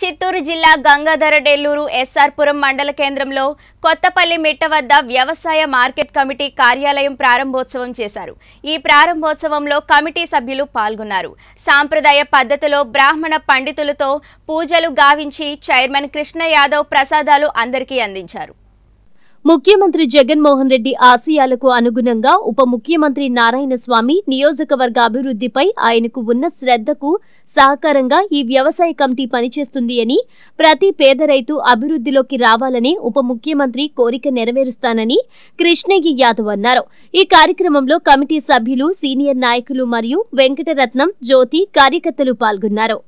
చిత్తూరు జిల్లా గంగాధరడెల్లూరు ఎస్ఆర్పురం మండల కేంద్రంలో కొత్తపల్లి మిట్ట వద్ద వ్యవసాయ మార్కెట్ కమిటీ కార్యాలయం ప్రారంభోత్సవం చేశారు ఈ ప్రారంభోత్సవంలో కమిటీ సభ్యులు పాల్గొన్నారు సాంప్రదాయ పద్ధతిలో బ్రాహ్మణ పండితులతో పూజలు గావించి చైర్మన్ కృష్ణ యాదవ్ ప్రసాదాలు అందరికీ అందించారు ముఖ్యమంత్రి జగన్మోహన్ రెడ్డి ఆశయాలకు అనుగుణంగా ఉప ముఖ్యమంత్రి నారాయణస్వామి నియోజకవర్గ అభివృద్ధిపై ఆయనకు ఉన్న శ్రద్ధకు సహకారంగా ఈ వ్యవసాయ కమిటీ పనిచేస్తుంది అని ప్రతి పేద రైతు అభివృద్ధిలోకి రావాలని ఉప ముఖ్యమంత్రి కోరిక నెరవేరుస్తానని కృష్ణయ్య యాదవ్ అన్నారు ఈ కార్యక్రమంలో కమిటీ సభ్యులు సీనియర్ నాయకులు మరియు వెంకటరత్నం జ్యోతి కార్యకర్తలు పాల్గొన్నారు